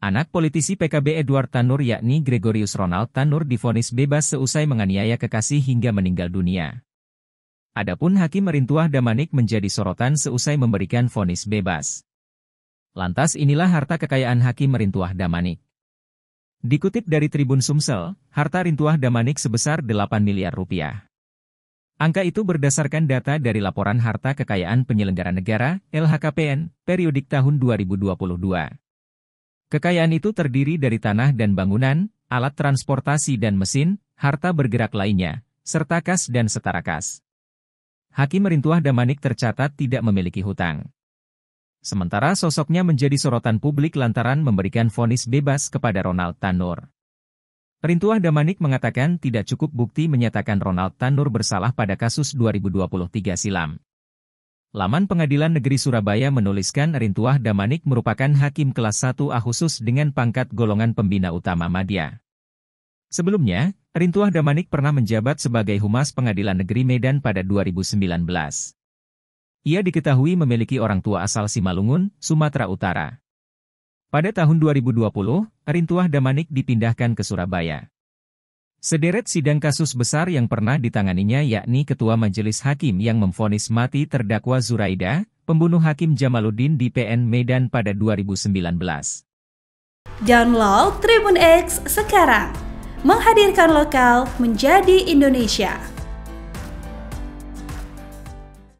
Anak politisi PKB Edward Tanur yakni Gregorius Ronald Tanur difonis bebas seusai menganiaya kekasih hingga meninggal dunia. Adapun Hakim Merintuah Damanik menjadi sorotan seusai memberikan vonis bebas. Lantas inilah harta kekayaan Hakim Merintuah Damanik. Dikutip dari Tribun Sumsel, harta Rintuah Damanik sebesar 8 miliar rupiah. Angka itu berdasarkan data dari laporan harta kekayaan penyelenggara negara, LHKPN, periodik tahun 2022. Kekayaan itu terdiri dari tanah dan bangunan, alat transportasi dan mesin, harta bergerak lainnya, serta kas dan setara kas. Hakim Merintuah Damanik tercatat tidak memiliki hutang. Sementara sosoknya menjadi sorotan publik lantaran memberikan vonis bebas kepada Ronald Tanur. Rintuah Damanik mengatakan tidak cukup bukti menyatakan Ronald Tanur bersalah pada kasus 2023 silam. Laman Pengadilan Negeri Surabaya menuliskan Rintuah Damanik merupakan hakim kelas 1A khusus dengan pangkat golongan pembina utama Madya. Sebelumnya, Rintuah Damanik pernah menjabat sebagai Humas Pengadilan Negeri Medan pada 2019. Ia diketahui memiliki orang tua asal Simalungun, Sumatera Utara. Pada tahun 2020, Rintuah Damanik dipindahkan ke Surabaya. Sederet sidang kasus besar yang pernah ditanganinya yakni Ketua Majelis Hakim yang memfonis mati terdakwa Zuraida, pembunuh Hakim Jamaluddin di PN Medan pada 2019. Download Tribun X sekarang, menghadirkan lokal menjadi Indonesia.